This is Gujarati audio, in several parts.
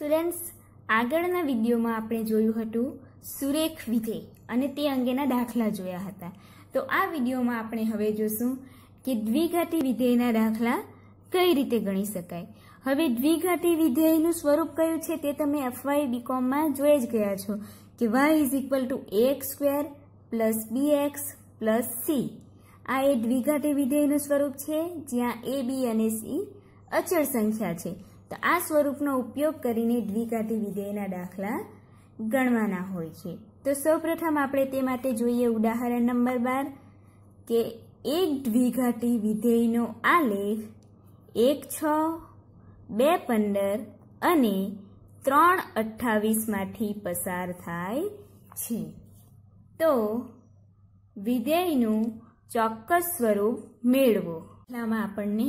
સ્ટુડન્ટ્સ આગળના વિડીયોમાં આપણે જોયું હતું સુરેખ વિધેય અને તે અંગેના દાખલા જોયા હતા તો આ વિડીયોમાં આપણે હવે જોશું કે દ્વિઘાતી વિધેયના દાખલા કઈ રીતે ગણી શકાય હવે દ્વિઘાતી વિધેયનું સ્વરૂપ કયું છે તે તમે એફવાય બીકોમમાં જોઈ જ ગયા છો કે y is equal to x square plus B x plus c આ એ દ્વિઘાતી વિધેયનું સ્વરૂપ છે જ્યાં એ બી અને સી અચળ સંખ્યા છે તો આ સ્વરૂપનો ઉપયોગ કરીને દ્વિઘાતી વિધેયના દાખલા ગણવાના હોય છે તો સૌપ્રથમ આપણે તે માટે જોઈએ ઉદાહરણ નંબર બાર કે એક દ્વિઘાતી વિધેયનો આલેખ એક છ બે પંદર અને ત્રણ અઠ્ઠાવીસમાંથી પસાર થાય છે તો વિધેયનું ચોક્કસ સ્વરૂપ મેળવો એટલામાં આપણને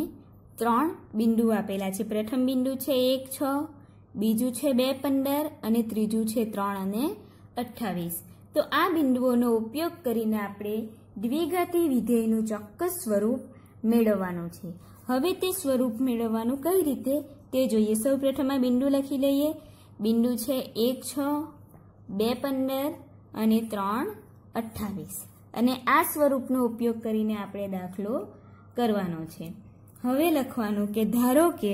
ત્રણ બિંદુ આપેલા છે પ્રથમ બિંદુ છે એક છ બીજું છે બે પંદર અને ત્રીજું છે ત્રણ અને અઠ્ઠાવીસ તો આ બિંદુઓનો ઉપયોગ કરીને આપણે દ્વિઘાતી વિધેયનું ચોક્કસ સ્વરૂપ મેળવવાનું છે હવે તે સ્વરૂપ મેળવવાનું કઈ રીતે તે જોઈએ સૌ પ્રથમ આ બિંદુ લખી લઈએ બિંદુ છે એક છ બે પંદર અને ત્રણ અઠ્ઠાવીસ અને આ સ્વરૂપનો ઉપયોગ કરીને આપણે દાખલો કરવાનો છે હવે લખવાનું કે ધારો કે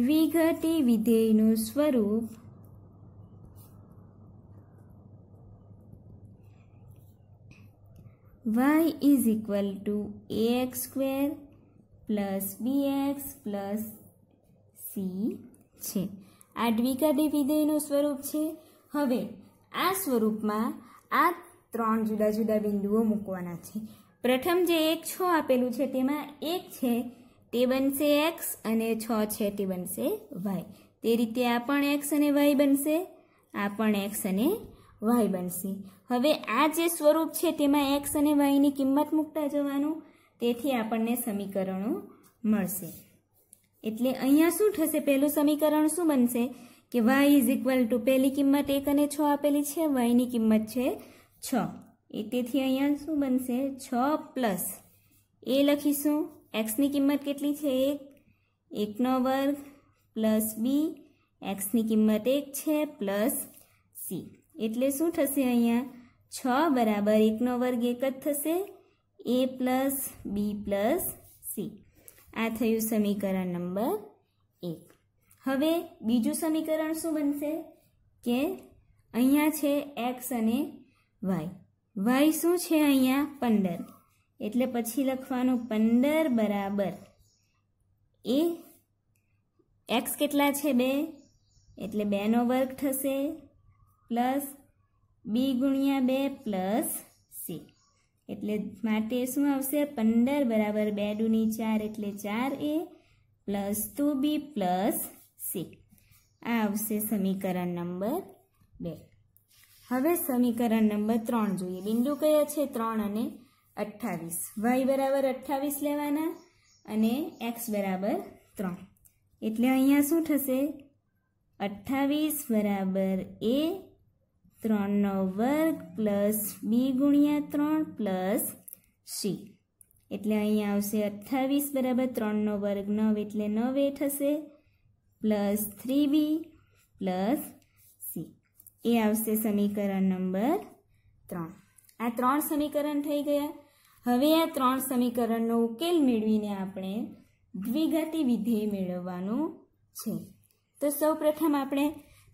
દ્વિઘટી વિધેયનું સ્વરૂપ y is equal x square plus B x plus c છે આ દ્વિઘટી વિધેયનું સ્વરૂપ છે હવે આ સ્વરૂપમાં આ ત્રણ જુદા જુદા બિંદુઓ મૂકવાના છે પ્રથમ જે એક છ આપેલું છે તેમાં એક છે તે બનશે એક્સ અને છ છે તે બનશે વાય તે રીતે આ પણ એક્સ અને વાય બનશે આ પણ એક્સ અને વાય બનશે હવે આ જે સ્વરૂપ છે તેમાં એક્સ અને વાયની કિંમત મૂકતા જવાનું તેથી આપણને સમીકરણો મળશે એટલે અહીંયા શું થશે પહેલું સમીકરણ શું બનશે કે વાય ઇઝ ઇક્વલ ટુ પહેલી કિંમત એક અને છ આપેલી છે વાયની કિંમત છે છ એ તેથી અહીંયા શું બનશે છ પ્લસ એ લખીશું એક્સની કિંમત કેટલી છે એક એકનો વર્ગ પ્લસ બી એક્સની કિંમત એક છે પ્લસ સી એટલે શું થશે અહીંયા છ બરાબર એકનો વર્ગ એક જ થશે a plus B plus c આ થયું સમીકરણ નંબર એક હવે બીજું સમીકરણ શું બનશે કે અહીંયા છે એક્સ અને વાય વાય શું છે અહીંયા પંદર એટલે પછી લખવાનું પંદર બરાબર એ એક્સ કેટલા છે બે એટલે બેનો વર્ગ થશે પ્લસ બી ગુણ્યા બે પ્લસ સી એટલે માટે શું આવશે પંદર બરાબર બે દૂની ચાર એટલે ચાર a plus two b plus c આ આવશે સમીકરણ નંબર બે હવે સમીકરણ નંબર ત્રણ જોઈએ બિંદુ કયા છે ત્રણ અને અઠ્ઠાવીસ વાય બરાબર અઠ્ઠાવીસ લેવાના અને એક્સ બરાબર ત્રણ એટલે અહીંયા શું થશે અઠ્ઠાવીસ બરાબર એ ત્રણનો વર્ગ પ્લસ બી ગુણ્યા ત્રણ પ્લસ સી એટલે અહીંયા આવશે અઠ્ઠાવીસ બરાબર ત્રણનો વર્ગ નવ એટલે નવ એ થશે plus three b plus c એ આવશે સમીકરણ નંબર ત્રણ આ ત્રણ સમીકરણ થઈ ગયા હવે આ ત્રણ સમીકરણનો ઉકેલ મેળવીને આપણે દ્વિગતિ વિધેય મેળવવાનું છે તો સૌપ્રથમ આપણે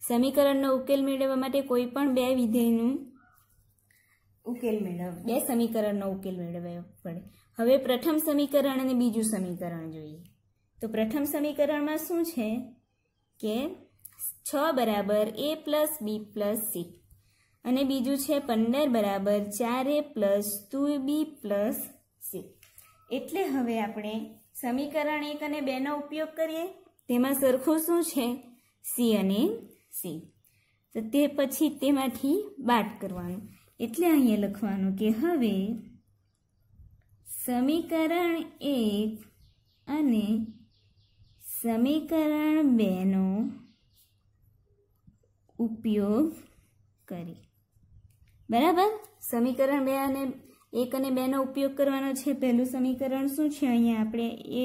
સમીકરણનો ઉકેલ મેળવવા માટે કોઈ પણ બે વિધેયનું ઉકેલ મેળવ બે સમીકરણનો ઉકેલ મેળવવો પડે હવે પ્રથમ સમીકરણ અને બીજું સમીકરણ જોઈએ તો પ્રથમ સમીકરણમાં શું છે કે છ બરાબર a plus B plus c અને બીજું છે પંદર બરાબર ચાર a plus two b plus C એટલે હવે આપણે સમીકરણ એક અને બેનો ઉપયોગ કરીએ તેમાં સરખું શું છે સી અને સી તો તે પછી તેમાંથી બાદ કરવાનું એટલે અહીંયા લખવાનું કે હવે સમીકરણ એક અને સમીકરણ બેનો ઉપયોગ કરી બરાબર સમીકરણ બે અને એક અને બેનો ઉપયોગ કરવાનો છે પહેલું સમીકરણ શું છે અહીંયા આપણે એ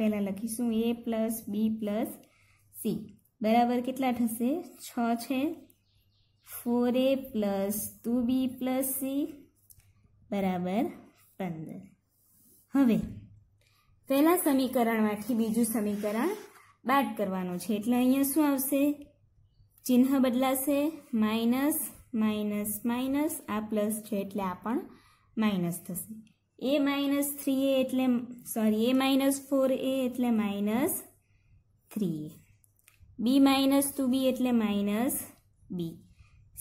પહેલાં લખીશું a plus B plus C બરાબર કેટલા થશે છ છે four a plus two b plus C બરાબર પંદર હવે પહેલા સમીકરણમાંથી બીજું સમીકરણ બાદ કરવાનું છે એટલે અહીંયા શું આવશે ચિહ્ન બદલાશે માઇનસ માઇનસ માઇનસ આ પ્લસ છે એટલે આ પણ માઇનસ થશે એ માઇનસ થ્રી એ એટલે sorry a minus four a એટલે minus three a b minus two b એટલે minus b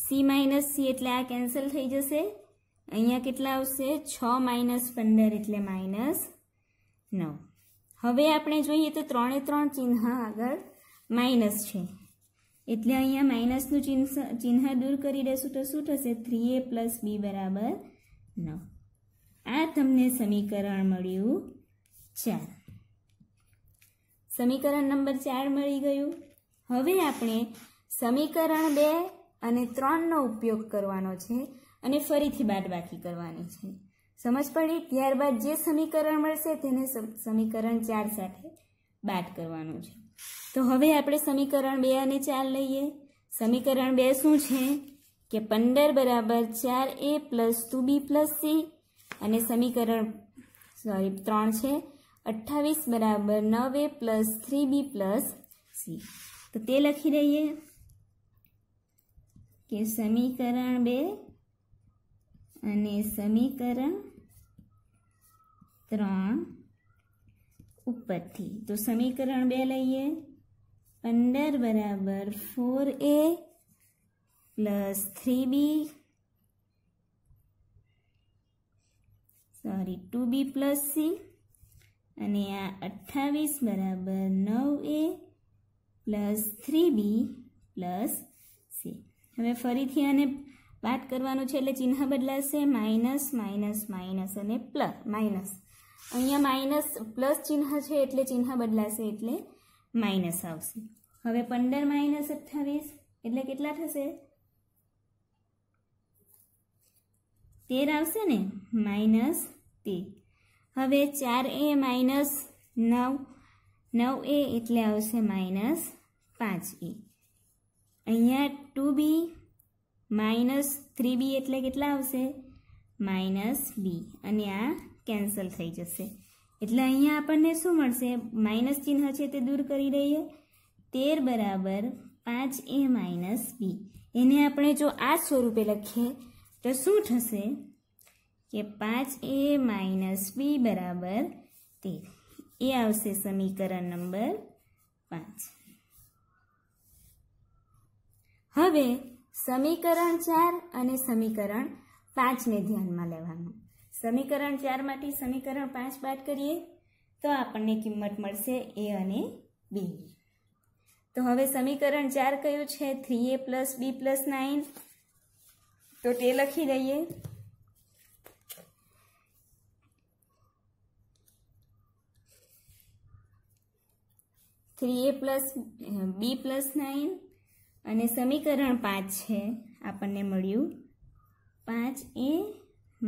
c minus c એટલે આ કેન્સલ થઈ જશે અહીંયા કેટલા આવશે છ માઇનસ પંદર એટલે માઇનસ નવ હવે આપણે જોઈએ તો ત્રણે ત્રણ ચિહ્ન આગળ માઇનસ છે એટલે અહીંયા માઇનસનું ચિહ્ન ચિહ્ન દૂર કરી દેશું તો શું થશે થ્રી એ પ્લસ બી બરાબર નવ આ તમને સમીકરણ મળ્યું ચાર સમીકરણ નંબર ચાર મળી ગયું હવે આપણે સમીકરણ બે અને ત્રણનો ઉપયોગ કરવાનો છે અને ફરીથી બાદબાકી કરવાની છે સમજ પડી ત્યારબાદ જે સમીકરણ મળશે તેને સમીકરણ ચાર સાથે બાદ કરવાનું છે તો હવે આપણે સમીકરણ બે અને ચાર લઈએ સમીકરણ બે શું છે કે પંદર બરાબર ચાર a plus two b plus c અને સમીકરણ સોરી ત્રણ છે અઠ્ઠાવીસ બરાબર નવ a plus three b plus c તો તે લખી દઈએ કે સમીકરણ બે અને સમીકરણ ત્રણ ઉપરથી તો સમીકરણ બે લઈએ પંદર બરાબર four a plus three b sorry two b plus c અને આ અઠ્ઠાવીસ બરાબર નવ a plus three b plus c હવે ફરીથી આને બાદ કરવાનું છે એટલે ચિહ્ન બદલાશે માઇનસ માઇનસ માઇનસ અને પ્લસ માઇનસ અહીંયા માઇનસ પ્લસ ચિહ્ન છે એટલે ચિહ્ન બદલાશે એટલે માઇનસ આવશે હવે પંદર માઇનસ અઠ્ઠાવીસ એટલે કેટલા થશે તેર આવશે ને માઇનસ તેર હવે ચાર એ માઇનસ નવ નવ એ એટલે આવશે માઇનસ પાંચ એ અહીંયા two b minus three b એટલે કેટલા આવશે માઇનસ બી અને આ કેન્સલ થઈ જશે એટલે અહીંયા આપણને શું મળશે માઇનસ ચિહ્ન છે તે દૂર કરી દઈએ તેર બરાબર પાંચ એ માઇનસ બી એને આપણે જો આ સ્વરૂપે લખીએ તો શું થશે કે પાંચ એ માઇનસ બી બરાબર તેર એ આવશે સમીકરણ નંબર પાંચ હવે સમીકરણ ચાર અને સમીકરણ પાંચને ધ્યાનમાં લેવાનું સમીકરણ ચારમાંથી સમીકરણ પાંચ બાદ કરીએ તો આપણને કિંમત મળશે એ અને બી તો હવે સમીકરણ ચાર કયું છે three a plus B plus nine તો તે લખી દઈએ three a plus B plus nine અને સમીકરણ પાંચ છે આપણને મળ્યું પાંચ એ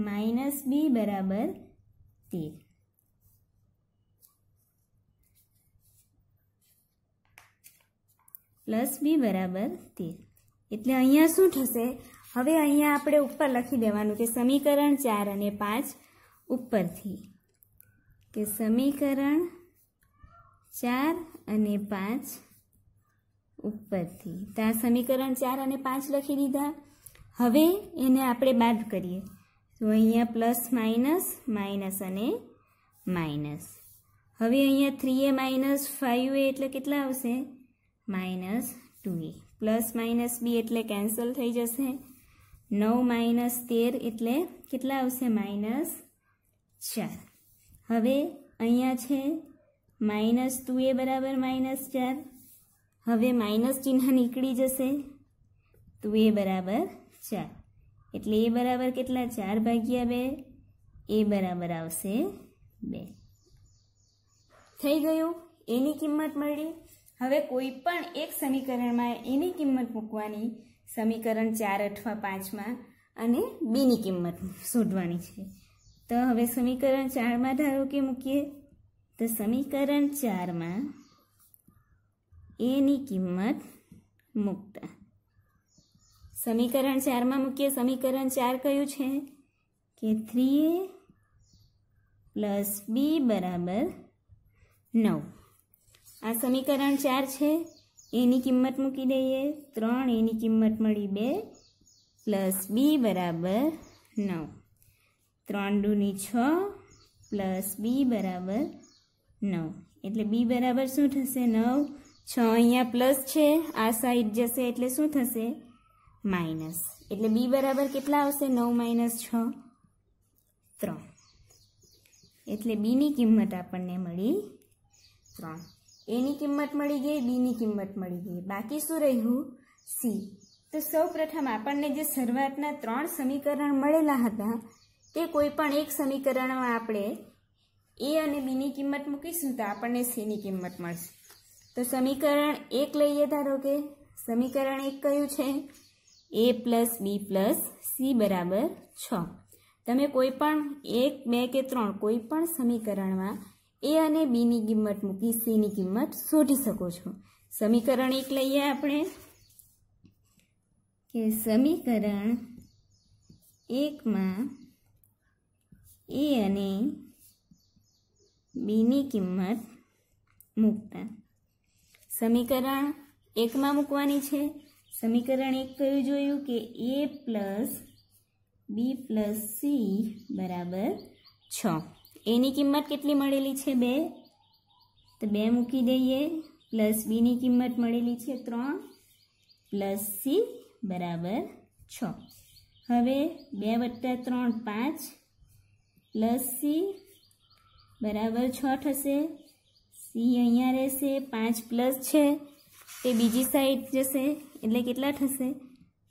માઇનસ બી બરાબર તેર પ્લસ બી બરાબર તેર એટલે અહીંયા શું થશે હવે અહીંયા આપણે ઉપર લખી દેવાનું કે સમીકરણ ચાર અને પાંચ ઉપરથી કે સમીકરણ ચાર અને પાંચ ઉપરથી તો આ સમીકરણ ચાર અને પાંચ લખી દીધા હવે એને આપણે બાદ કરીએ તો અહીંયા પ્લસ માઇનસ માઇનસ અને માઇનસ હવે અહીંયા three A minus five A એટલે કેટલા આવશે minus two A plus minus B એટલે કેન્સલ થઈ જશે નવ માઇનસ તેર એટલે કેટલા આવશે માઇનસ ચાર હવે અહીંયા છે માઇનસ ટુ એ બરાબર માઇનસ ચાર હવે માઇનસ ચિહ્ન નીકળી જશે તો એ બરાબર ચાર એટલે એ બરાબર કેટલા ચાર ભાગ્યા બે એ બરાબર આવશે બે થઈ ગયું એની કિંમત મળી હવે કોઈ પણ એક સમીકરણમાં એની કિંમત મૂકવાની સમીકરણ ચાર અથવા પાંચમાં અને બેની કિંમત શોધવાની છે તો હવે સમીકરણ ચારમાં ધારો કે મૂકીએ તો સમીકરણ ચારમાં એની કિંમત મૂકતા સમીકરણ ચારમાં મૂકીએ સમીકરણ ચાર કયું છે કે થ્રી એ પ્લસ બી બરાબર નવ આ સમીકરણ ચાર છે એની કિંમત મૂકી દઈએ ત્રણ એની કિંમત મળી બે પ્લસ બી બરાબર નવ ત્રણ દૂની છ પ્લસ બી બરાબર નવ એટલે બી બરાબર શું થશે નવ છ અહીંયા પ્લસ છે આ સાઈડ જશે એટલે શું થશે માઇનસ એટલે બી બરાબર કેટલા આવશે નવ માઇનસ છ ત્રણ એટલે બીની કિંમત આપણને મળી ત્રણ એની કિંમત મળી ગઈ બીની કિંમત મળી ગઈ બાકી શું રહ્યું સી તો સૌ આપણને જે શરૂઆતના ત્રણ સમીકરણ મળેલા હતા તે કોઈ પણ એક સમીકરણમાં આપણે એ અને બીની કિંમત મૂકીશું તો આપણને સીની કિંમત મળશે તો સમીકરણ એક લઈએ ધારો કે સમીકરણ એક કયું છે A plus B plus C બરાબર છ તમે કોઈ પણ એક બે કે ત્રણ કોઈ પણ સમીકરણમાં એ અને બીની કિંમત મૂકી સીની કિંમત શોધી શકો છો સમીકરણ એક લઈએ આપણે કે સમીકરણ એકમાં એ અને બીની કિંમત મૂકતા સમીકરણ એકમાં મૂકવાની છે સમીકરણ એક કયું જોયું કે A plus B plus C બરાબર છ એની કિંમત કેટલી મળેલી છે બે તો બે મૂકી દઈએ પ્લસ બીની કિંમત મળેલી છે ત્રણ પ્લસ સી બરાબર છ હવે બે વત્તા ત્રણ પાંચ પ્લસ સી બરાબર છ થશે સી અહીંયા રહેશે પાંચ પ્લસ છે તે બીજી સાઈડ જશે એટલે કેટલા થશે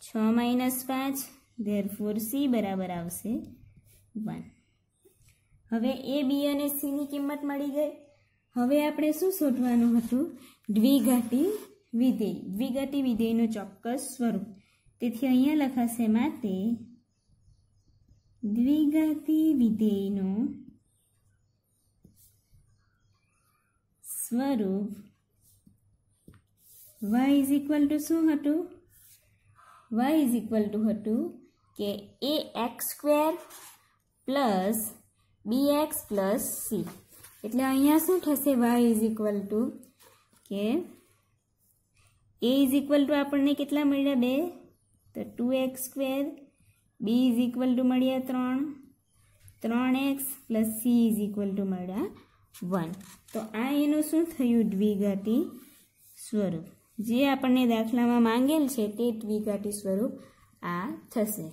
છ માઇનસ પાંચ ધેર ફોર સી બરાબર આવશે વન હવે એ બી અને સીની કિંમત મળી ગઈ હવે આપણે શું શોધવાનું હતું દ્વિઘાતી વિધેય દ્વિઘાતી વિધેયનું ચોક્કસ સ્વરૂપ તેથી અહીંયા લખાશે માટે દ્વિઘાતી વિધેયનું સ્વરૂપ વાય ઇઝ ઇક્વલ ટુ શું હતું વાય ઇઝ ઇક્વલ ટુ હતું કે A X square plus B x plus C એટલે અહીંયા શું થશે વાય ઇઝ ઇક્વલ ટુ કે એ ઇઝ ઇક્વલ ટુ આપણને કેટલા મળ્યા બે તો two x squared B is equal to મળ્યા ત્રણ ત્રણ X plus C is equal to મળ્યા વન તો આ એનું શું થયું દ્વિઘાટી સ્વરૂપ જે આપણને દાખલામાં માંગેલ છે તે દ્વિઘાતી સ્વરૂપ આ થશે